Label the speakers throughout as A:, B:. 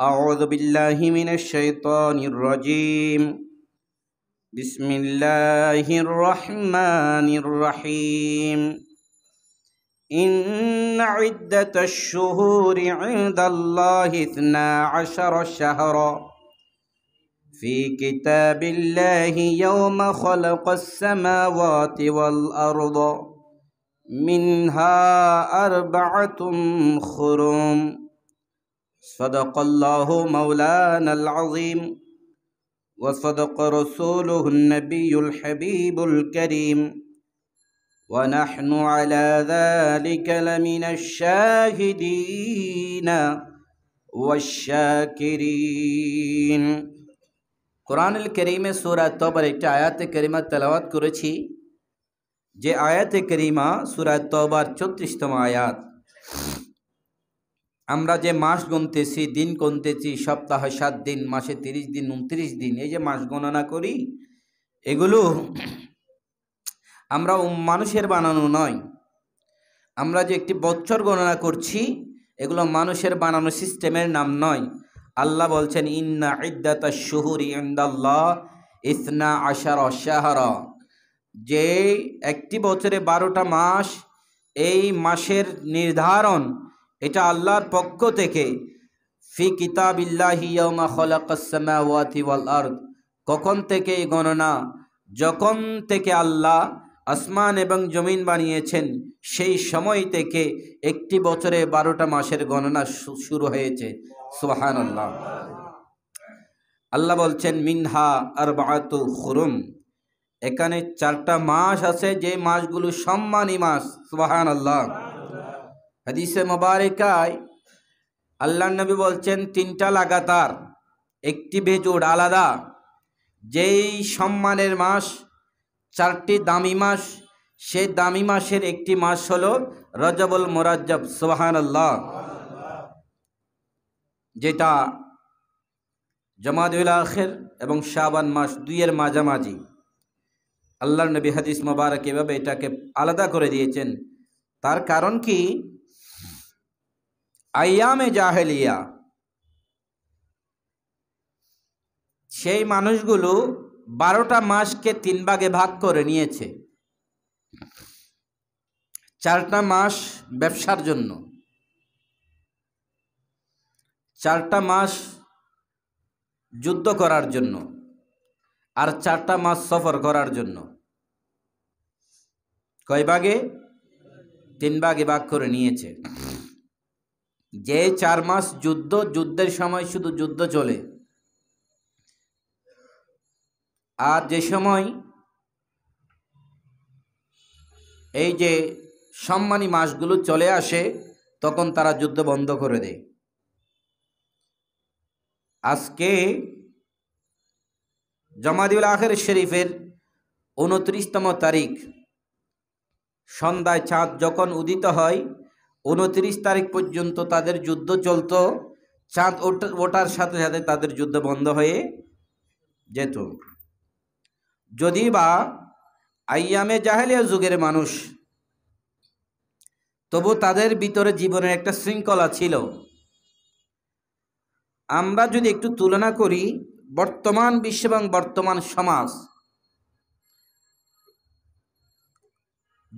A: أعوذ بالله من الشيطان الرجيم بسم الله الرحمن الرحيم إن عدة الشهور عند الله اثنا عشر شهرا في كتاب الله يوم خلق السماوات والأرض منها أربعة خرم صدق الله مولانا العظيم وصدق رسوله النبي الحبيب الكريم ونحن على ذلك لمن الشاهدين والشاكرين قرآن الكريم سورة توبة ایک آیات کریمة تلاوت کرو چھی جے آیات کریمة سورة توبة 34 آیات আমরা যে মাস গুনতেছি দিন গুনতেছি সপ্তাহে সাত দিন মাসে তিরিশ দিন উনত্রিশ দিন এই যে মাস গণনা করি এগুলো আমরা মানুষের বানানো নয় আমরা যে একটি বছর গণনা করছি এগুলো মানুষের বানানো সিস্টেমের নাম নয় আল্লাহ বলছেন ইন্না ইদ্দাতা শহুর ইন্দাল্লাহ ইসনা আশার অশাহার যে একটি বছরে বারোটা মাস এই মাসের নির্ধারণ এটা আল্লাহর পক্ষ থেকে ফি কিতাব ওয়াল কখন থেকে এই গণনা যখন থেকে আল্লাহ আসমান এবং জমিন বানিয়েছেন সেই সময় থেকে একটি বছরে বারোটা মাসের গণনা শুরু হয়েছে সোহান আল্লাহ আল্লাহ বলছেন মিনহা আর বাহাতু খুরুম এখানে চারটা মাস আছে যে মাসগুলো সম্মানী মাস সোহান আল্লাহ হাদিসে মোবারেকায় আল্লাহ নবী বলছেন তিনটা লাগাতার একটি বেজোড় আলাদা যেই সম্মানের মাস চারটি দামি মাস সেই দামি মাসের একটি মাস হল রজবুল সোহান সোহানাল্লাহ যেটা জমাদুল আখের এবং শাবান মাস দুইয়ের মাঝামাঝি আল্লাহ নবী হাদিস মোবারক এভাবে এটাকে আলাদা করে দিয়েছেন তার কারণ কি আয়ামে জাহেলিয়া সেই মানুষগুলো বারোটা মাসকে তিন ভাগে ভাগ করে নিয়েছে চারটা মাস ব্যবসার জন্য চারটা মাস যুদ্ধ করার জন্য আর চারটা মাস সফর করার জন্য কয় ভাগে তিন ভাগে ভাগ করে নিয়েছে যে চার মাস যুদ্ধ যুদ্ধের সময় শুধু যুদ্ধ চলে আর যে সময় এই যে সম্মানী মাসগুলো চলে আসে তখন তারা যুদ্ধ বন্ধ করে দেয় আজকে জমাদিউল আখের শরীফের উনত্রিশতম তারিখ সন্ধ্যায় চাঁদ যখন উদিত হয় উনত্রিশ তারিখ পর্যন্ত তাদের যুদ্ধ চলত চাঁদ ওঠার সাথে সাথে তাদের যুদ্ধ বন্ধ হয়ে যেত যদি বা আইয়ামে জাহেলিয়া যুগের মানুষ তবু তাদের ভিতরে জীবনের একটা শৃঙ্খলা ছিল আমরা যদি একটু তুলনা করি বর্তমান বিশ্ব এবং বর্তমান সমাজ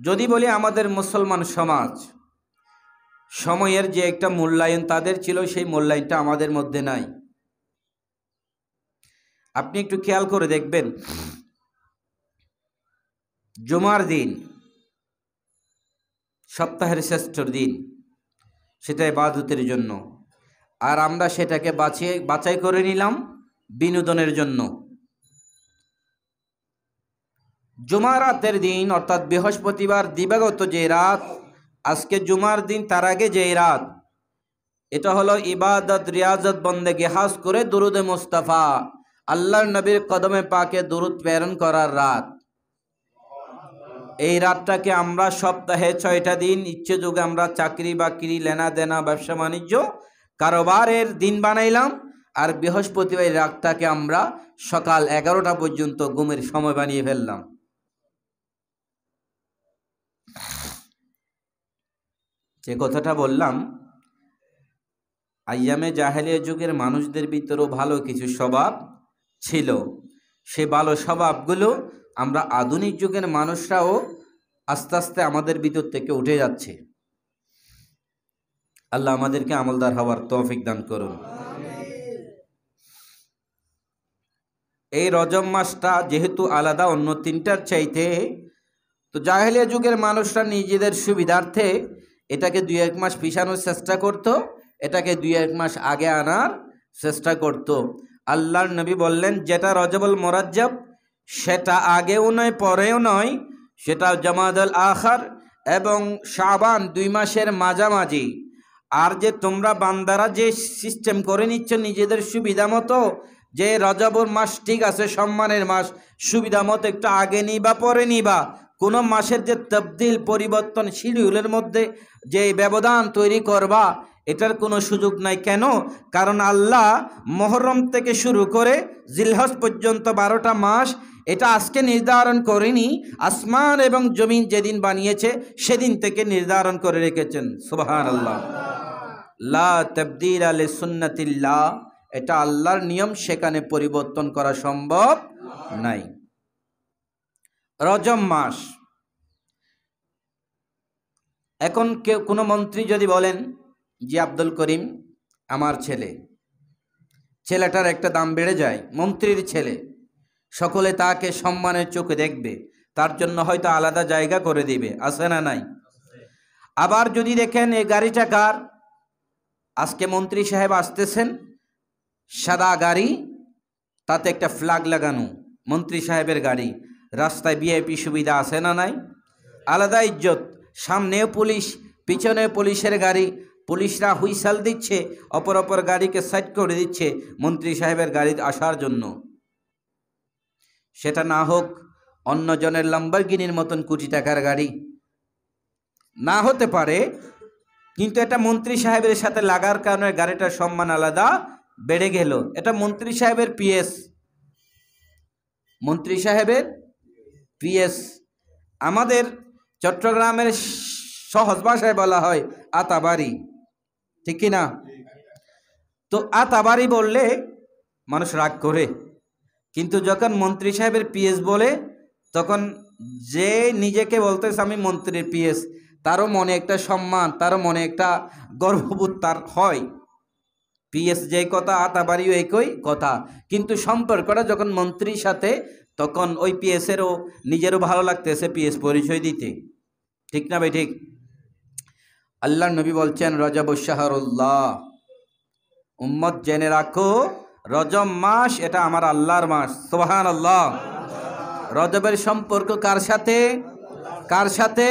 A: যদি বলি আমাদের মুসলমান সমাজ সময়ের যে একটা মূল্যায়ন তাদের ছিল সেই মূল্যায়নটা আমাদের মধ্যে নাই আপনি একটু খেয়াল করে দেখবেন জুমার দিন সপ্তাহের শ্রেষ্ঠ দিন সেটা ইবাদতের জন্য আর আমরা সেটাকে বাঁচিয়ে বাছাই করে নিলাম বিনোদনের জন্য জুমা রাতের দিন অর্থাৎ বৃহস্পতিবার দিবাগত যে রাত আজকে জুমার দিন তার আগে যেই রাত এটা হলো ইবাদত রিয়াজত বন্দে গেহাস করে দুরুদে মুস্তাফা আল্লাহর নবীর কদমে পাকে দুরুদ প্রেরণ করার রাত এই রাতটাকে আমরা সপ্তাহে ছয়টা দিন ইচ্ছে যুগে আমরা চাকরি বাকরি লেনা দেনা ব্যবসা বাণিজ্য কারোবারের দিন বানাইলাম আর বৃহস্পতিবার রাতটাকে আমরা সকাল এগারোটা পর্যন্ত ঘুমের সময় বানিয়ে ফেললাম যে কথাটা বললাম আয়ামে জাহেলিয়া যুগের মানুষদের ভিতরেও ভালো কিছু স্বভাব ছিল সে ভালো স্বভাবগুলো আমরা আধুনিক যুগের মানুষরাও আস্তে আস্তে আমাদের ভিতর থেকে উঠে যাচ্ছে আল্লাহ আমাদেরকে আমলদার হওয়ার তৌফিক দান করুন এই রজম মাসটা যেহেতু আলাদা অন্য তিনটার চাইতে তো জাহেলিয়া যুগের মানুষরা নিজেদের সুবিধার্থে এটাকে দুই এক মাস পিছানোর চেষ্টা করত এটাকে দুই এক মাস আগে আনার চেষ্টা করত আল্লাহর নবী বললেন যেটা রজবল মোরাজ্জব সেটা আগেও নয় পরেও নয় সেটা জামাদল আখার এবং সাবান দুই মাসের মাঝামাঝি আর যে তোমরা বান্দারা যে সিস্টেম করে নিচ্ছ নিজেদের সুবিধা মতো যে রজাবর মাস ঠিক আছে সম্মানের মাস সুবিধা মতো একটু আগে নিবা পরে নিবা কোনো মাসের যে তবদিল পরিবর্তন শিডিউলের মধ্যে যে ব্যবধান তৈরি করবা এটার কোনো সুযোগ নাই কেন কারণ আল্লাহ মহরম থেকে শুরু করে জিলহস পর্যন্ত বারোটা মাস এটা আজকে নির্ধারণ করেনি আসমান এবং জমিন যেদিন বানিয়েছে সেদিন থেকে নির্ধারণ করে রেখেছেন সুবাহান আল্লাহ লা তবদিল আলে সুন্নতিল্লা এটা আল্লাহর নিয়ম সেখানে পরিবর্তন করা সম্ভব নাই রজম মাস এখন কেউ কোনো মন্ত্রী যদি বলেন যে আব্দুল করিম আমার ছেলে ছেলেটার একটা দাম বেড়ে যায় মন্ত্রীর ছেলে সকলে তাকে সম্মানের চোখে দেখবে তার জন্য হয়তো আলাদা জায়গা করে দিবে আছে না নাই আবার যদি দেখেন এই গাড়িটা কার আজকে মন্ত্রী সাহেব আসতেছেন সাদা গাড়ি তাতে একটা ফ্ল্যাগ লাগানো মন্ত্রী সাহেবের গাড়ি রাস্তায় ভিআইপি সুবিধা আছে না নাই আলাদা ইজ্জত সামনেও পুলিশ পিছনে পুলিশের গাড়ি পুলিশরা হুইসাল দিচ্ছে অপর অপর গাড়িকে সাইড করে দিচ্ছে মন্ত্রী সাহেবের গাড়ি আসার জন্য সেটা না হোক অন্যজনের লাম্বারগিনির মতন কোটি টাকার গাড়ি না হতে পারে কিন্তু এটা মন্ত্রী সাহেবের সাথে লাগার কারণে গাড়িটার সম্মান আলাদা বেড়ে গেল এটা মন্ত্রী সাহেবের পিএস মন্ত্রী সাহেবের পিএস আমাদের চট্টগ্রামের সহজ ভাষায় বলা হয় আতাবাড়ি ঠিক কিনা না তো আতাবাড়ি বললে মানুষ রাগ করে কিন্তু যখন মন্ত্রী সাহেবের পিএস বলে তখন যে নিজেকে বলতেছে আমি মন্ত্রীর পিএস তারও মনে একটা সম্মান তারও মনে একটা গর্ববোধ তার হয় পিএস যেই কথা আতাবাড়িও একই কথা কিন্তু সম্পর্কটা যখন মন্ত্রীর সাথে তখন ওই পিএসেরও নিজেরও ভালো লাগতেছে পিএস পরিচয় দিতে ঠিক না ভাই ঠিক আল্লাহ নবী বলছেন রজব শাহরুল্লাহ উম্মত জেনে রাখো রজব মাস এটা আমার আল্লাহর মাস সোহান আল্লাহ রজবের সম্পর্ক কার সাথে কার সাথে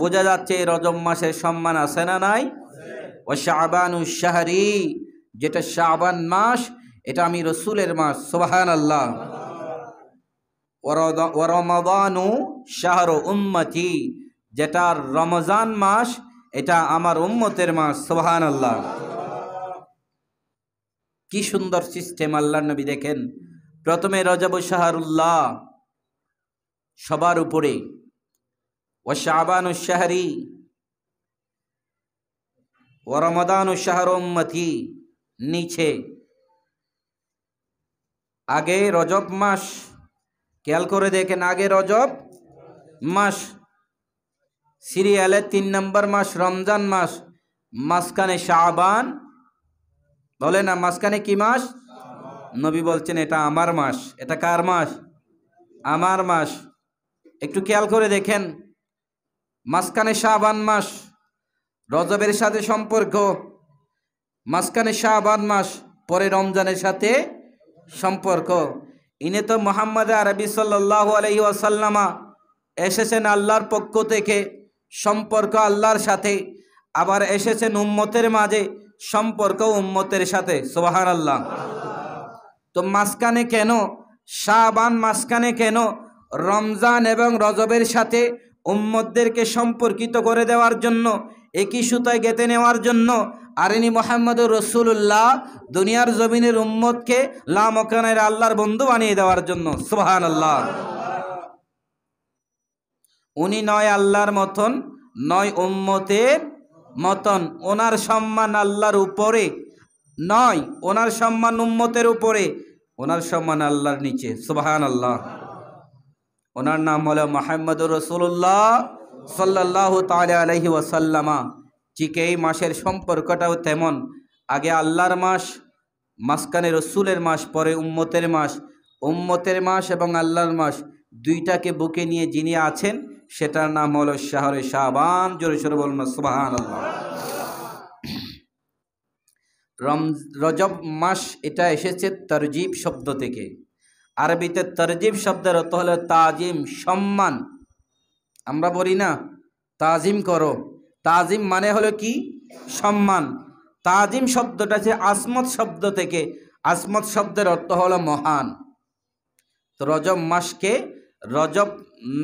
A: বোঝা যাচ্ছে রজম রজব মাসের সম্মান আছে না নাই ও শাহবান শাহরি যেটা শাহবান মাস এটা আমি রসুলের মাস সোহান আল্লাহ ওরমাদানু শাহর উম্মতি যেটা রমজান মাস এটা আমার উম্মতের মাস সোহান আল্লাহ কি সুন্দর সিস্টেম আল্লাহ নবী দেখেন প্রথমে রজব শাহরুল্লাহ সবার উপরে ও শাহবানু শাহরি ও রমদানু শাহর উম্মতি নিচে আগে রজব মাস খেয়াল করে দেখেন আগে রজব মাস সিরিয়ালে তিন নম্বর মাস রমজান মাস মাসখানে শাহবান বলে না মাঝখানে কি মাস নবী বলছেন এটা আমার মাস এটা কার মাস আমার মাস একটু খেয়াল করে দেখেন মাঝখানে শাহবান মাস রজবের সাথে সম্পর্ক মাঝখানে শাহবান মাস পরে রমজানের সাথে সম্পর্ক ইনি তো মোহাম্মদ আরবি সাল্লাহ আলহি আসাল্লামা এসেছেন আল্লাহর পক্ষ থেকে সম্পর্ক আল্লাহর সাথে আবার এসেছেন উম্মতের মাঝে সম্পর্ক উম্মতের সাথে সোহার আল্লাহ তো মাসকানে কেন শাহবান মাসকানে কেন রমজান এবং রজবের সাথে উম্মতদেরকে সম্পর্কিত করে দেওয়ার জন্য একই সুতায় গেঁথে নেওয়ার জন্য আরেনি মোহাম্মদুর রসুল্লাহ দুনিয়ার জমিনের উম্মতকে লামকানের আল্লাহর বন্ধু বানিয়ে দেওয়ার জন্য সুহান আল্লাহ উনি নয় আল্লাহর মতন নয় উম্মতের মতন ওনার সম্মান আল্লাহর উপরে নয় ওনার সম্মান উম্মতের উপরে ওনার সম্মান আল্লাহর নিচে সুবাহান আল্লাহ ওনার নাম হলো মোহাম্মদ রসুল্লাহ সাল্লাহ তালা আলহি ওয়াসাল্লামা ঠিক এই মাসের সম্পর্কটাও তেমন আগে আল্লাহর মাস মাসকানে রসুলের মাস পরে উম্মতের মাস উম্মতের মাস এবং আল্লাহর মাস দুইটাকে বুকে নিয়ে যিনি আছেন সেটার নাম হল শাহরে শাহবান জোরেশ্বর বলুন সুবাহান রম রজব মাস এটা এসেছে তরজিব শব্দ থেকে আরবিতে তরজিব শব্দের অর্থ হলো তাজিম সম্মান আমরা বলি না তাজিম করো তাজিম মানে হলো কি সম্মান তাজিম শব্দটা যে আসমত শব্দ থেকে আসমত শব্দের অর্থ হলো মহান তো রজব মাসকে রজব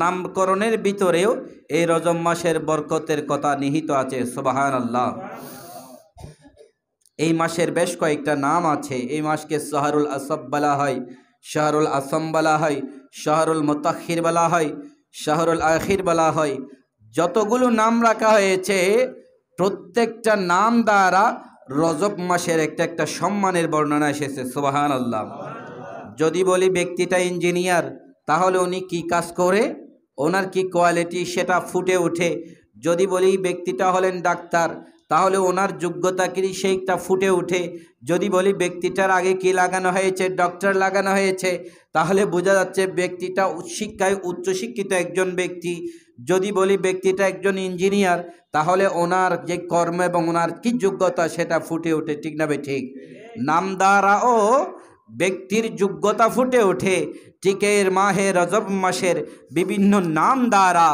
A: নামকরণের ভিতরেও এই রজব মাসের বরকতের কথা নিহিত আছে সুবাহান আল্লাহ এই মাসের বেশ কয়েকটা নাম আছে এই মাসকে শহরুল আসব বলা হয় শাহরুল আসম বলা হয় শাহরুল মোতাক্ষির বলা হয় শাহরুল আখির বলা হয় যতগুলো নাম রাখা হয়েছে প্রত্যেকটা নাম দ্বারা রজব মাসের একটা একটা সম্মানের বর্ণনা এসেছে সোবাহান আল্লাহ যদি বলি ব্যক্তিটা ইঞ্জিনিয়ার তাহলে উনি কি কাজ করে ওনার কি কোয়ালিটি সেটা ফুটে ওঠে যদি বলি ব্যক্তিটা হলেন ডাক্তার তাহলে ওনার যোগ্যতা কি সেইটা ফুটে ওঠে যদি বলি ব্যক্তিটার আগে কি লাগানো হয়েছে ডক্টর লাগানো হয়েছে তাহলে বোঝা যাচ্ছে ব্যক্তিটা শিক্ষায় উচ্চশিক্ষিত একজন ব্যক্তি যদি বলি ব্যক্তিটা একজন ইঞ্জিনিয়ার তাহলে ওনার যে কর্ম এবং ওনার কি যোগ্যতা সেটা ফুটে ওঠে ঠিক না ঠিক নাম দ্বারা ও ব্যক্তির যোগ্যতা ফুটে ওঠে টিকের মাহে রজব মাসের বিভিন্ন নাম দ্বারা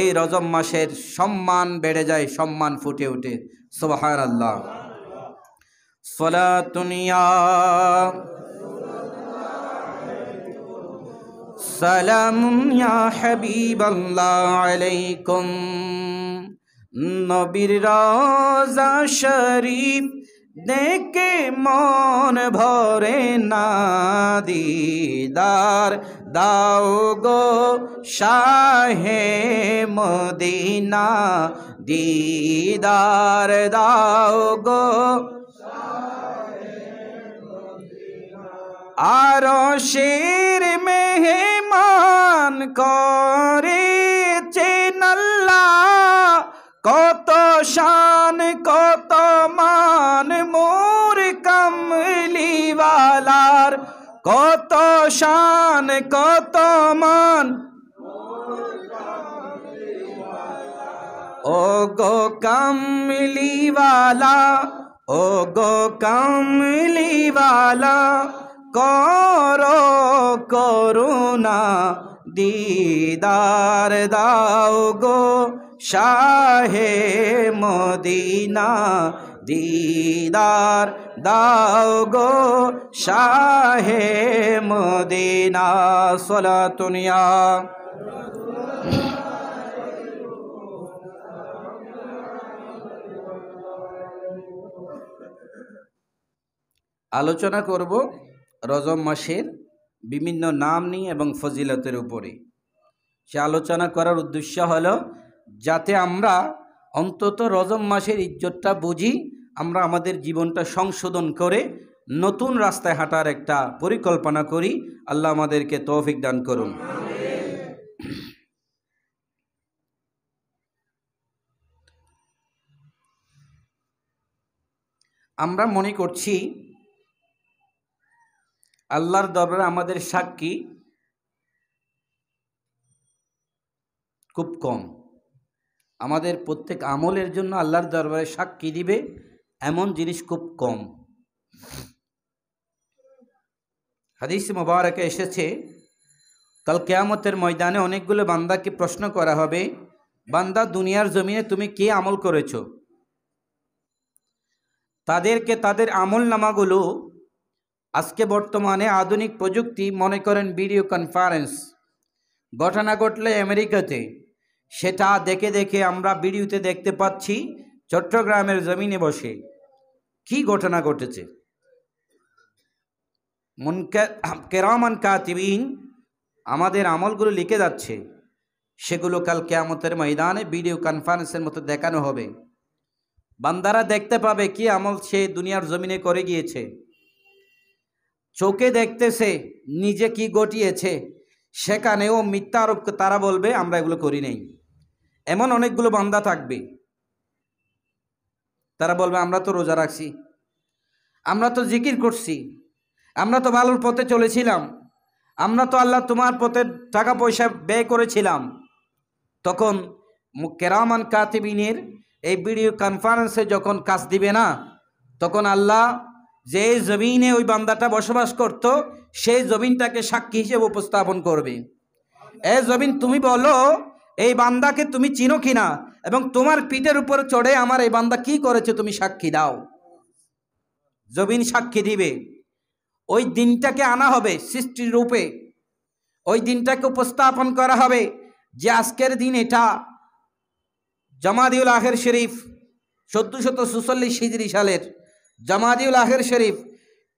A: এই রজব মাসের সম্মান বেড়ে যায় সম্মান ফুটে ওঠে سبحان اللہ فلا دنیا سلام یا حبیب اللہ علیکم نبی روزہ شریف دیکھے مون بھورے نادیدار দাও গো শাহে মদিনা দিদার দাও গো আর শের মেহমান করেছে নাল্লা কত শান কত মান মোর কমলিওয়ালার কত শান কত মান ও গো কামলিওয়ালা ও গো কামলিওয়ালা করো করুণা দিদার দাও গো শাহে মদিনা দিদার দাও গো শাহে মদিনা সলাতুনিয়া আলোচনা করব রজম মাসের বিভিন্ন নাম নিয়ে এবং ফজিলতের উপরে সে আলোচনা করার উদ্দেশ্য হলো যাতে আমরা অন্তত রজম মাসের ইজ্জতটা বুঝি আমরা আমাদের জীবনটা সংশোধন করে নতুন রাস্তায় হাঁটার একটা পরিকল্পনা করি আল্লাহ আমাদেরকে তৌফিক দান করুন আমরা মনে করছি আল্লাহর দরবারে আমাদের সাক্ষী খুব কম আমাদের প্রত্যেক আমলের জন্য আল্লাহর দরবারে সাক্ষী দিবে এমন জিনিস খুব কম হাদিস মোবারকে এসেছে কাল কেয়ামতের ময়দানে অনেকগুলো বান্দাকে প্রশ্ন করা হবে বান্দা দুনিয়ার জমিনে তুমি কে আমল করেছ তাদেরকে তাদের আমল নামাগুলো আজকে বর্তমানে আধুনিক প্রযুক্তি মনে করেন ভিডিও কনফারেন্স ঘটনা ঘটলে আমেরিকাতে সেটা দেখে দেখে আমরা ভিডিওতে দেখতে পাচ্ছি চট্টগ্রামের জমিনে বসে কি ঘটনা ঘটেছে কেরামান কাতিবিন আমাদের আমলগুলো লিখে যাচ্ছে সেগুলো কাল কেয়ামতের ময়দানে ভিডিও কনফারেন্সের মতো দেখানো হবে বান্দারা দেখতে পাবে কি আমল সে দুনিয়ার জমিনে করে গিয়েছে চোখে দেখতেছে নিজে কি ঘটিয়েছে সেখানেও মিথ্যা আরোপ তারা বলবে আমরা এগুলো করি নেই এমন অনেকগুলো বান্দা থাকবে তারা বলবে আমরা তো রোজা রাখছি আমরা তো জিকির করছি আমরা তো ভালোর পথে চলেছিলাম আমরা তো আল্লাহ তোমার পথে টাকা পয়সা ব্যয় করেছিলাম তখন কেরামান কাতিবিনের এই ভিডিও কনফারেন্সে যখন কাজ দিবে না তখন আল্লাহ যে জমিনে ওই বান্দাটা বসবাস করত সেই জমিনটাকে সাক্ষী হিসেবে উপস্থাপন করবে এ জমিন তুমি বলো এই বান্দাকে তুমি চিনো কিনা এবং তোমার পিঠের উপর চড়ে আমার এই বান্দা কি করেছে তুমি সাক্ষী দাও জবিন সাক্ষী দিবে ওই দিনটাকে আনা হবে সৃষ্টির রূপে ওই দিনটাকে উপস্থাপন করা হবে যে আজকের দিন এটা জামাদিউল আহের শরীফ চোদ্দো শত সুচল্লিশ সালের জামাদিউল আহের শরীফ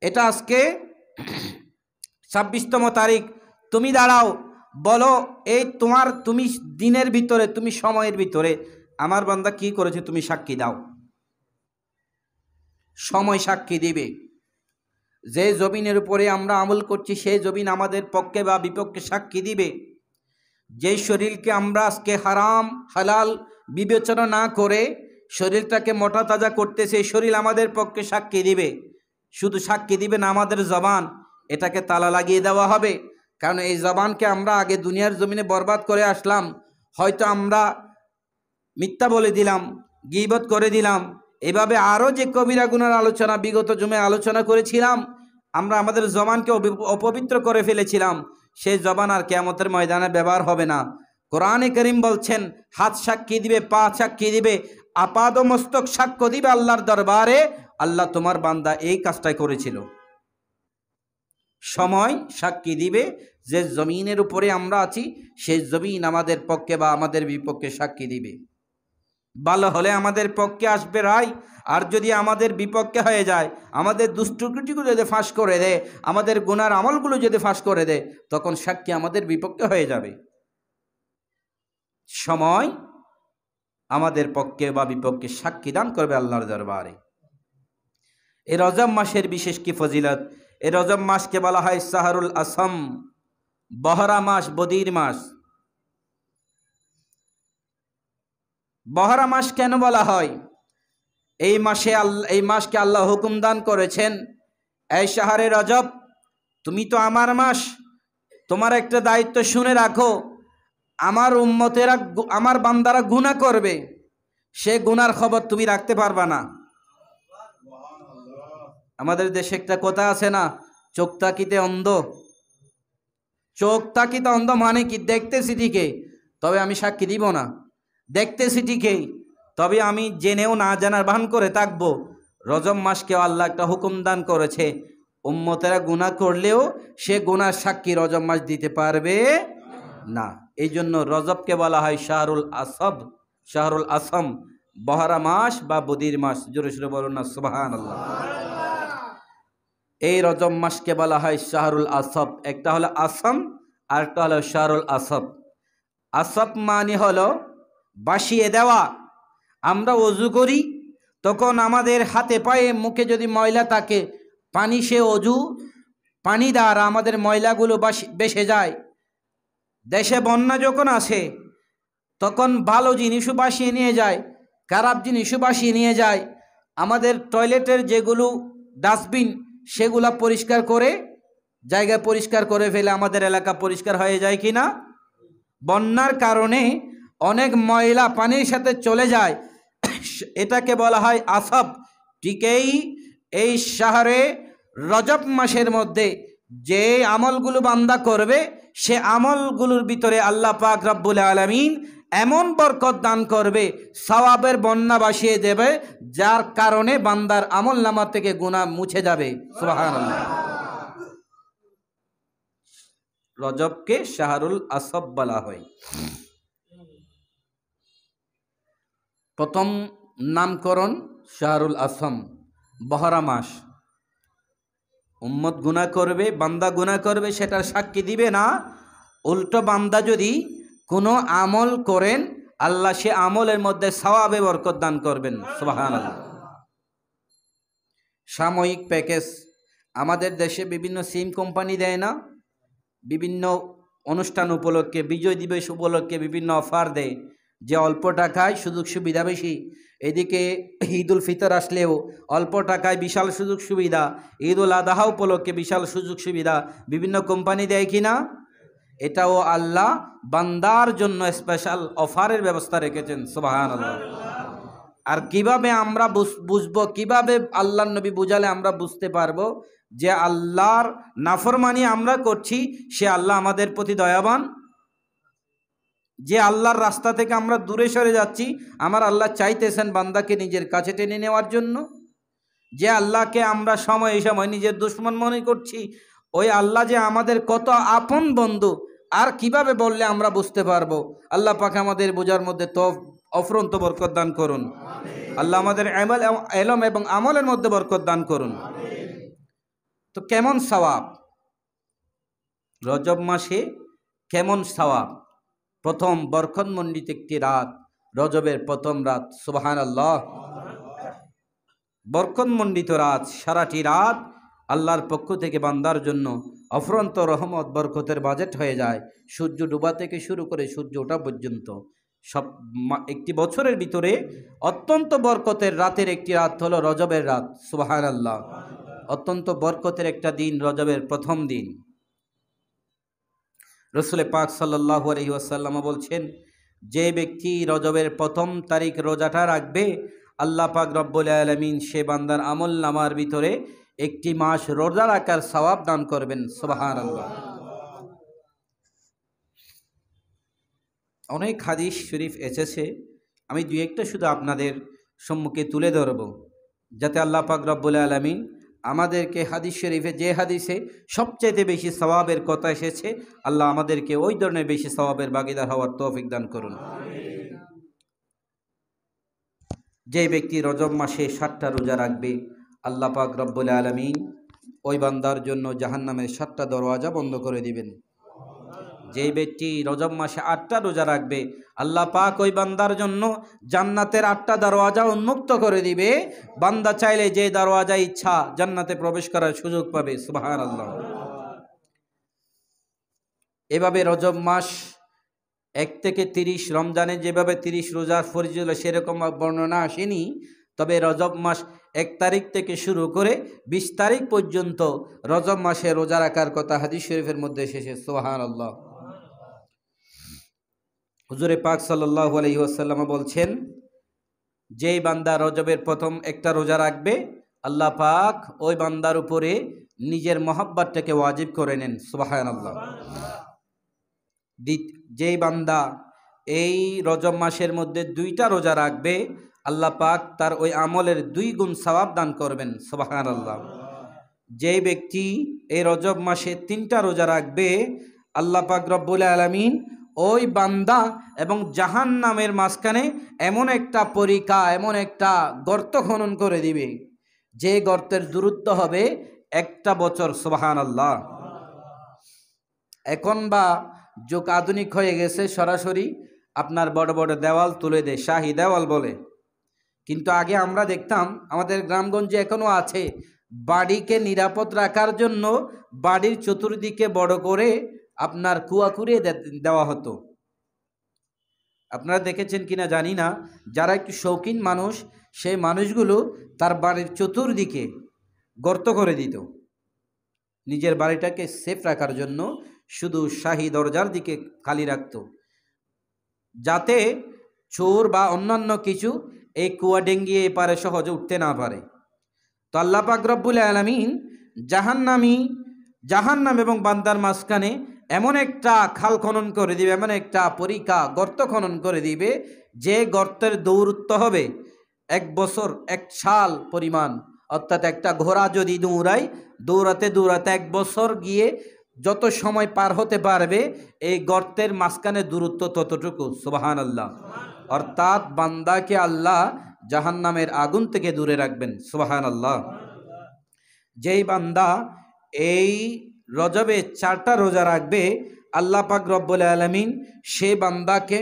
A: এটা আজকে ছাব্বিশতম তারিখ তুমি দাঁড়াও বলো এই তোমার তুমি দিনের ভিতরে তুমি সময়ের ভিতরে আমার বান্দা কি করেছে তুমি সাক্ষী দাও সময় সাক্ষী দিবে যে জমিনের উপরে আমরা আমল করছি সেই জমিন আমাদের পক্ষে বা বিপক্ষে সাক্ষী দিবে যে শরীরকে আমরা আজকে হারাম হালাল বিবেচনা না করে শরীরটাকে মোটা তাজা করতে সেই শরীর আমাদের পক্ষে সাক্ষী দিবে শুধু সাক্ষী দিবে না আমাদের জবান এটাকে তালা লাগিয়ে দেওয়া হবে কারণ এই জবানকে আমরা আগে দুনিয়ার জমিনে বরবাদ করে আসলাম হয়তো আমরা মিথ্যা বলে দিলাম গিবত করে দিলাম এভাবে আরও যে কবিরা গুনার আলোচনা বিগত জমে আলোচনা করেছিলাম আমরা আমাদের জবানকে অপবিত্র করে ফেলেছিলাম সেই জবান আর কেয়ামতের ময়দানে ব্যবহার হবে না কোরআনে করিম বলছেন হাত সাক্ষী দিবে পা সাক্ষী দিবে আপাদ মস্তক সাক্ষ্য দিবে আল্লাহর দরবারে আল্লাহ তোমার বান্দা এই কাজটাই করেছিল সময় সাক্ষী দিবে যে জমিনের উপরে আমরা আছি সেই জমিন আমাদের পক্ষে বা আমাদের বিপক্ষে সাক্ষী দিবে ভালো হলে আমাদের পক্ষে আসবে রায় আর যদি আমাদের বিপক্ষে হয়ে যায় আমাদের দুষ্টুকুটিগুলো যদি ফাঁস করে দেয় আমাদের গুনার আমলগুলো যদি ফাঁস করে দেয় তখন সাক্ষী আমাদের বিপক্ষে হয়ে যাবে সময় আমাদের পক্ষে বা বিপক্ষে সাক্ষী দান করবে আল্লাহর দরবারে এ রজব মাসের বিশেষ কি ফজিলত এ রজব মাসকে বলা হয় সাহারুল আসম বহরা মাস বদির মাস বহরা মাস কেন বলা হয় এই মাসে আল্লাহ এই মাসকে আল্লাহ হুকুম দান করেছেন এই শাহরে রজব তুমি তো আমার মাস তোমার একটা দায়িত্ব শুনে রাখো আমার উম্মতেরা আমার বান্দারা গুণা করবে সে গুনার খবর তুমি রাখতে পারবা না আমাদের দেশে একটা কথা আছে না চোখ তাকিতে অন্ধ চোখ তাকিত অন্ধ মানে কি দেখতেছি ঠিকই তবে আমি সাক্ষী দিব না দেখতেছি ঠিকই তবে আমি জেনেও না জানার ভান করে থাকবো রজম মাসকেও আল্লাহ একটা হুকুম দান করেছে উম্মতেরা গুণা করলেও সে গুনার সাক্ষী রজম মাস দিতে পারবে না এই জন্য রজবকে বলা হয় শাহরুল আসব শাহরুল আসম বহরা মাস বা বদির মাস জোরে সুরে বলুন না সুবাহান আল্লাহ এই রজব মাসকে বলা হয় শাহরুল আসফ একটা হলো আর আরেকটা হলো শাহরুল আসফ আসফ মানে হলো বাসিয়ে দেওয়া আমরা অজু করি তখন আমাদের হাতে পায়ে মুখে যদি ময়লা থাকে পানি সে অজু পানি দ্বারা আমাদের ময়লাগুলো বেসে যায় দেশে বন্যা যখন আসে তখন ভালো জিনিসও বাসিয়ে নিয়ে যায় খারাপ জিনিসও বাসিয়ে নিয়ে যায় আমাদের টয়লেটের যেগুলো ডাস্টবিন সেগুলা পরিষ্কার করে জায়গা পরিষ্কার করে ফেলে আমাদের এলাকা পরিষ্কার হয়ে যায় কি না বন্যার কারণে অনেক ময়লা পানির সাথে চলে যায় এটাকে বলা হয় আসব ঠিকই এই শহরে রজব মাসের মধ্যে যে আমলগুলো বান্দা করবে সে আমলগুলোর ভিতরে আল্লাহ পাক রব্বুল আলমিন এমন বরকত দান করবে সবাবের বন্যা বাসিয়ে দেবে যার কারণে বান্দার আমল নামা থেকে গুণা মুছে যাবে রজবকে শাহরুল আসব বলা হয় প্রথম নামকরণ শাহরুল আসম বহরা মাস উম্মত গুণা করবে বান্দা গুণা করবে সেটার সাক্ষী দিবে না উল্টো বান্দা যদি কোনো আমল করেন আল্লাহ সে আমলের মধ্যে সওয়াবে বরকত দান করবেন সুবাহান সাময়িক প্যাকেজ আমাদের দেশে বিভিন্ন সিম কোম্পানি দেয় না বিভিন্ন অনুষ্ঠান উপলক্ষে বিজয় দিবস উপলক্ষে বিভিন্ন অফার দেয় যে অল্প টাকায় সুযোগ সুবিধা বেশি এদিকে ঈদ উল ফিতর আসলেও অল্প টাকায় বিশাল সুযোগ সুবিধা ঈদ উল আদাহা উপলক্ষে বিশাল সুযোগ সুবিধা বিভিন্ন কোম্পানি দেয় কি না এটাও আল্লাহ বান্দার জন্য স্পেশাল অফারের ব্যবস্থা রেখেছেন সুবাহান আল্লাহ আর কিভাবে আমরা বুঝব কিভাবে আল্লাহ নবী বুঝালে আমরা বুঝতে পারবো যে আল্লাহর নাফরমানি আমরা করছি সে আল্লাহ আমাদের প্রতি দয়াবান যে আল্লাহর রাস্তা থেকে আমরা দূরে সরে যাচ্ছি আমার আল্লাহ চাইতেছেন বান্দাকে নিজের কাছে টেনে নেওয়ার জন্য যে আল্লাহকে আমরা সময় সময় নিজের দুশ্মন মনে করছি ওই আল্লাহ যে আমাদের কত আপন বন্ধু আর কিভাবে বললে আমরা বুঝতে পারবো আল্লাহ পাক আমাদের বোঝার মধ্যে তফ অফরন্ত বরকত দান করুন আল্লাহ আমাদের এলম এবং আমলের মধ্যে বরকত দান করুন তো কেমন সবাব রজব মাসে কেমন সবাব প্রথম মন্ডিত একটি রাত রজবের প্রথম রাত সুবাহান আল্লাহ মন্ডিত রাত সারাটি রাত আল্লাহর পক্ষ থেকে বান্দার জন্য অফরন্ত রহমত বরকতের বাজেট হয়ে যায় সূর্য ডুবা থেকে শুরু করে সূর্য ওঠা পর্যন্ত সব একটি বছরের ভিতরে অত্যন্ত বরকতের রাতের একটি রাত হলো রজবের রাত সুবাহান আল্লাহ অত্যন্ত বরকতের একটা দিন রজবের প্রথম দিন রসুলে পাক সাল্লাহ আলহি আসাল্লাম বলছেন যে ব্যক্তি রজবের প্রথম তারিখ রোজাটা রাখবে আল্লাহ পাক রব্বুল আলমিন সে বান্দার আমল নামার ভিতরে একটি মাস রোজা রাখার সবাব দান করবেন সোবাহান অনেক হাদিস শরীফ এসেছে আমি দু একটা শুধু আপনাদের সম্মুখে তুলে ধরব যাতে আল্লাহ পাক রব্বুল আলমিন আমাদেরকে হাদিস শরীফে যে হাদিসে সবচাইতে বেশি স্বভাবের কথা এসেছে আল্লাহ আমাদেরকে ওই ধরনের বেশি স্বভাবের বাগিদার হওয়ার তৌফিক দান করুন যে ব্যক্তি রজব মাসে সাতটা রোজা রাখবে আল্লাহ পাক রব্বুল আলমিন ওই বান্দার জন্য জাহান্নামের সাতটা দরওয়াজা বন্ধ করে দিবেন যেই ব্যক্তি রজব মাসে আটটা রোজা রাখবে আল্লাহ পাক ওই বান্দার জন্য জান্নাতের আটটা দরওয়াজা উন্মুক্ত করে দিবে বান্দা চাইলে যে দরওয়াজা ইচ্ছা জান্নাতে প্রবেশ করার সুযোগ পাবে সুবাহান আল্লাহ এভাবে রজব মাস এক থেকে তিরিশ রমজানে যেভাবে তিরিশ রোজার ফরিজ সেরকম বর্ণনা আসেনি তবে রজব মাস এক তারিখ থেকে শুরু করে ২০ তারিখ পর্যন্ত রজব মাসে রোজা রাখার কথা হাজি শরীফের মধ্যে এসেছে সোহান আল্লাহ হুজুরে পাক সাল্লাহ আলহি আসাল্লাম বলছেন যেই বান্দা রজবের প্রথম একটা রোজা রাখবে আল্লাহ পাক ওই বান্দার উপরে নিজের মহাব্বারটাকে ওয়াজিব করে নেন সুবাহান আল্লাহ যেই বান্দা এই রজব মাসের মধ্যে দুইটা রোজা রাখবে আল্লাহ পাক তার ওই আমলের দুই গুণ সবাব দান করবেন সবাহান আল্লাহ যেই ব্যক্তি এই রজব মাসে তিনটা রোজা রাখবে আল্লাহ পাক রব্বুল আলমিন ওই বান্দা এবং জাহান নামের মাঝখানে এমন একটা পরিকা এমন একটা গর্ত খনন করে দিবে যে গর্তের দূরত্ব হবে একটা বছর সোবাহান আল্লাহ এখন বা যুগ আধুনিক হয়ে গেছে সরাসরি আপনার বড় বড় দেওয়াল তুলে দেয় শাহী দেওয়াল বলে কিন্তু আগে আমরা দেখতাম আমাদের গ্রামগঞ্জে এখনও আছে বাড়িকে নিরাপদ রাখার জন্য বাড়ির চতুর্দিকে বড় করে আপনার কুয়া কুড়িয়ে দেওয়া হতো আপনারা দেখেছেন কিনা জানি না যারা একটু শৌখিন মানুষ সেই মানুষগুলো তার বাড়ির চতুর্দিকে গর্ত করে দিত নিজের বাড়িটাকে সেফ রাখার জন্য শুধু শাহী দরজার দিকে খালি রাখত যাতে চোর বা অন্যান্য কিছু এই কুয়া ডেঙ্গিয়ে এপারে সহজে উঠতে না পারে তো আল্লাহ পাকরব্বুল আলমিন জাহান্নামি জাহান্নাম এবং বান্দার মাঝখানে এমন একটা খাল খনন করে দিবে এমন একটা পরীক্ষা গর্ত খনন করে দিবে যে গর্তের দৌরত্ব হবে এক বছর এক সাল পরিমাণ অর্থাৎ একটা ঘোড়া যদি দৌড়ায় দৌড়াতে দৌড়াতে এক বছর গিয়ে যত সময় পার হতে পারবে এই গর্তের মাঝখানে দূরত্ব ততটুকু সুবাহান আল্লাহ অর্থাৎ বান্দাকে আল্লাহ জাহান্নামের আগুন থেকে দূরে রাখবেন সুবাহান আল্লাহ যেই বান্দা এই রজবে চারটা রোজা রাখবে আল্লাহ পাক রব্বুল আলমিন সে বান্দাকে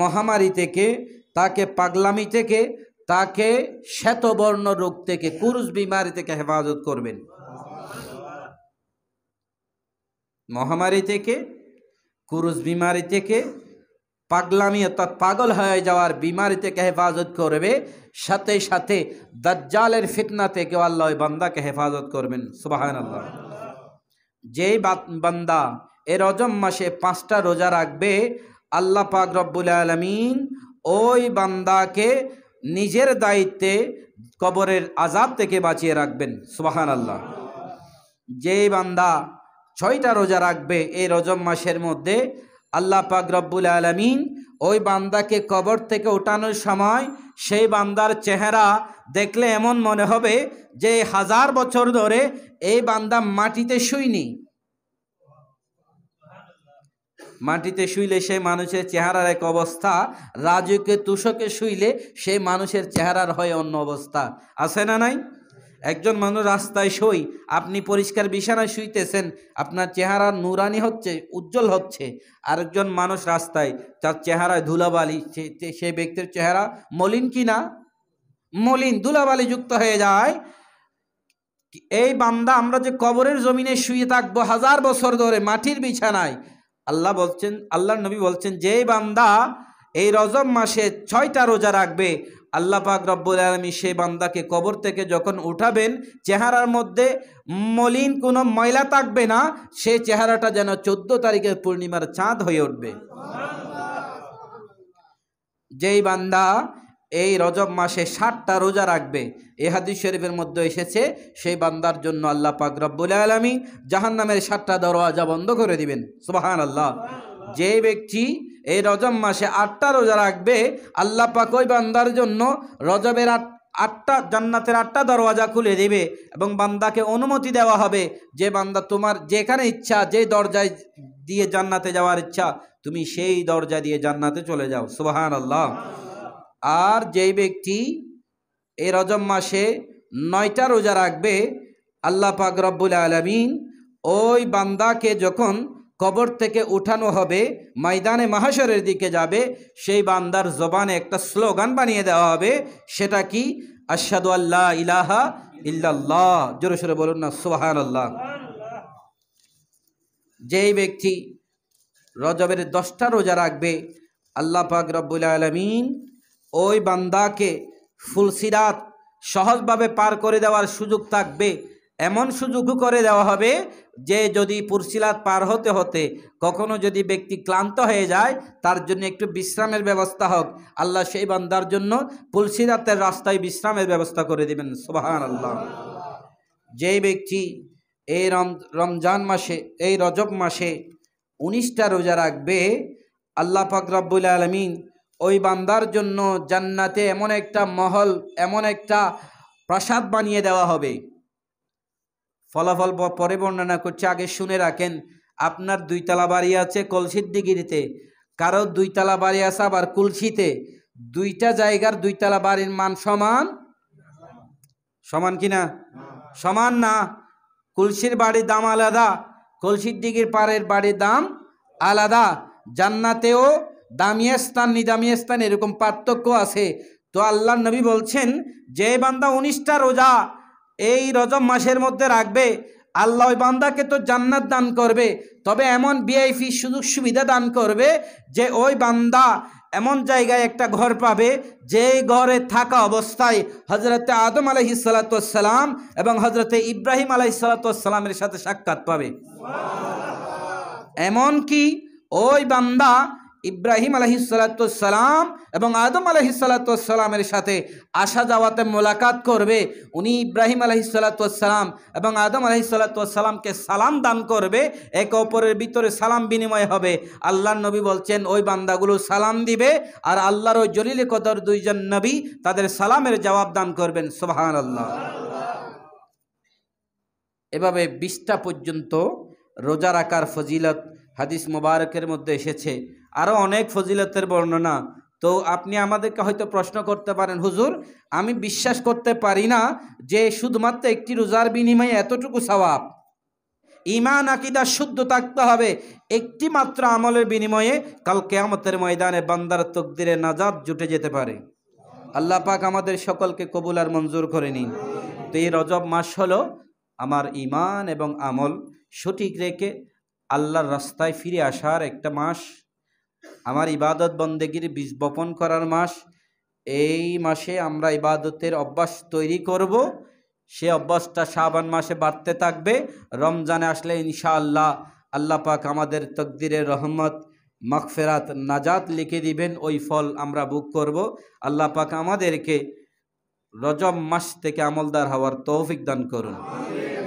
A: মহামারী থেকে তাকে পাগলামি থেকে তাকে শ্বেতবর্ণ রোগ থেকে কুরুষ বিমারি থেকে হেফাজত করবেন মহামারী থেকে কুরুষ বিমারি থেকে পাগলামি অর্থাৎ পাগল হয়ে যাওয়ার বিমারি থেকে হেফাজত করবে সাথে সাথে দাজ্জালের ফিতনা থেকেও আল্লাহ বান্দাকে হেফাজত করবেন সুবাহান আল্লাহ যেই বান্দা এ রজম মাসে পাঁচটা রোজা রাখবে আল্লাহ পাক রব্বুল আলমিন ওই বান্দাকে নিজের দায়িত্বে কবরের আজাব থেকে বাঁচিয়ে রাখবেন সুবাহান আল্লাহ যেই বান্দা ছয়টা রোজা রাখবে এই রজম মাসের মধ্যে আল্লাহ পাক রব্বুল আলমিন ওই বান্দাকে কবর থেকে ওঠানোর সময় সেই বান্দার চেহারা দেখলে এমন মনে হবে যে হাজার বছর ধরে এই বান্দা মাটিতে শুইনি মাটিতে শুইলে সেই মানুষের চেহারার এক অবস্থা রাজুকে তুষকে শুইলে সেই মানুষের চেহারার হয় অন্য অবস্থা আছে না নাই একজন মানুষ রাস্তায় শই আপনি পরিষ্কার বিছানায় শুইতেছেন আপনার চেহারা নুরানি হচ্ছে উজ্জ্বল হচ্ছে আরেকজন মানুষ রাস্তায় তার চেহারায় ধুলাবালি সে ব্যক্তির চেহারা মলিন কি না মলিন ধুলাবালি যুক্ত হয়ে যায় এই বান্দা আমরা যে কবরের জমিনে শুয়ে থাকবো হাজার বছর ধরে মাটির বিছানায় আল্লাহ বলছেন আল্লাহ নবী বলছেন যে বান্দা এই রজম মাসে ছয়টা রোজা রাখবে আল্লাহ পাক রব্বুল আলমী সেই বান্দাকে কবর থেকে যখন উঠাবেন চেহারার মধ্যে মলিন কোনো ময়লা থাকবে না সেই চেহারাটা যেন চোদ্দ তারিখের পূর্ণিমার চাঁদ হয়ে উঠবে যেই বান্দা এই রজব মাসে ষাটটা রোজা রাখবে এ হাদিস শরীফের মধ্যে এসেছে সেই বান্দার জন্য আল্লাহ পাক রব্বুল আলমী জাহান্নামের ষাটটা দরওয়াজা বন্ধ করে দিবেন সুবাহান আল্লাহ যে ব্যক্তি এই রজব মাসে আটটা রোজা রাখবে আল্লাহ পাক ওই বান্দার জন্য রজবের আট আটটা জান্নাতের আটটা দরওয়াজা খুলে দেবে এবং বান্দাকে অনুমতি দেওয়া হবে যে বান্দা তোমার যেখানে ইচ্ছা যে দরজায় দিয়ে জান্নাতে যাওয়ার ইচ্ছা তুমি সেই দরজা দিয়ে জান্নাতে চলে যাও সুবাহান আল্লাহ আর যেই ব্যক্তি এই রজব মাসে নয়টা রোজা রাখবে আল্লাহ পাক রব্বুল আলমিন ওই বান্দাকে যখন কবর থেকে উঠানো হবে ময়দানে মাহাসরের দিকে যাবে সেই বান্দার জবানে একটা স্লোগান বানিয়ে দেওয়া হবে সেটা কি আশাদু আল্লাহ ইলাহা ইল্লাল্লাহ জোরে সোরে বলুন না সোহান আল্লাহ যেই ব্যক্তি রজবের দশটা রোজা রাখবে আল্লাহ পাক রব্বুল আলমিন ওই বান্দাকে ফুলসিরাত সহজভাবে পার করে দেওয়ার সুযোগ থাকবে এমন সুযোগও করে দেওয়া হবে যে যদি পুরসিলাত পার হতে হতে কখনো যদি ব্যক্তি ক্লান্ত হয়ে যায় তার জন্য একটু বিশ্রামের ব্যবস্থা হোক আল্লাহ সেই বান্দার জন্য পুলসিরাতের রাস্তায় বিশ্রামের ব্যবস্থা করে দেবেন সোহান আল্লাহ যে ব্যক্তি এই রম রমজান মাসে এই রজব মাসে উনিশটা রোজা রাখবে আল্লাহ পাক আলমিন ওই বান্দার জন্য জান্নাতে এমন একটা মহল এমন একটা প্রাসাদ বানিয়ে দেওয়া হবে ফলাফল পরে বর্ণনা করছে আগে শুনে রাখেন আপনার দুইতলা বাড়ি আছে কলসির ডিগ্রিতে কারো দুইতলা বাড়ি আছে আবার কুলসিতে দুইটা জায়গার দুইতলা বাড়ির মান সমান সমান কিনা সমান না কুলসির বাড়ির দাম আলাদা কলসির দিঘির পাড়ের বাড়ির দাম আলাদা জান্নাতেও দামিয়া স্থান নিদামি স্থান এরকম পার্থক্য আছে তো আল্লাহ নবী বলছেন যে বান্দা উনিশটা রোজা এই রজব মাসের মধ্যে রাখবে আল্লাহ ওই বান্দাকে তো জান্নাত দান করবে তবে এমন বিআইপি সুযোগ সুবিধা দান করবে যে ওই বান্দা এমন জায়গায় একটা ঘর পাবে যেই ঘরে থাকা অবস্থায় হজরতে আদম আলহি সালাতাম এবং হজরতে ইব্রাহিম আলহি সালাতামের সাথে সাক্ষাৎ পাবে এমন কি ওই বান্দা ইব্রাহিম আলহিসাল্লাম এবং আদম আলহিসাল্লামের সাথে আসা যাওয়াতে মোলাকাত করবে উনি ইব্রাহিম আলহিসাল্লাম এবং আদম আলহিসাল্লামকে সালাম দান করবে একে অপরের ভিতরে সালাম বিনিময় হবে আল্লাহ নবী বলছেন ওই বান্দাগুলো সালাম দিবে আর আল্লাহর ওই জলিল কদর দুইজন নবী তাদের সালামের জবাব দান করবেন সোহান আল্লাহ এভাবে বিশটা পর্যন্ত রোজা রাখার ফজিলত হাদিস মোবারকের মধ্যে এসেছে আরও অনেক ফজিলতের বর্ণনা তো আপনি আমাদেরকে হয়তো প্রশ্ন করতে পারেন হুজুর আমি বিশ্বাস করতে পারি না যে শুধুমাত্র একটি রোজার বিনিময়ে এতটুকু স্বভাব ইমান আকিদা শুদ্ধ থাকতে হবে একটি মাত্র আমলের বিনিময়ে কাল কেয়ামতের ময়দানে বান্দার তকদিরে নাজাদ জুটে যেতে পারে আল্লাহ পাক আমাদের সকলকে কবুল আর মঞ্জুর করে নিন তো এই রজব মাস হলো আমার ইমান এবং আমল সঠিক রেখে আল্লাহর রাস্তায় ফিরে আসার একটা মাস আমার ইবাদত বন্দেগির বীজ বপন করার মাস এই মাসে আমরা ইবাদতের অভ্যাস তৈরি করব সে অভ্যাসটা শাবান মাসে বাড়তে থাকবে রমজানে আসলে ইনশাআল্লাহ আল্লাহ পাক আমাদের তকদিরের রহমত মাকফেরাত নাজাত লিখে দিবেন ওই ফল আমরা বুক করব আল্লাহ পাক আমাদেরকে রজব মাস থেকে আমলদার হওয়ার তৌফিক দান করুন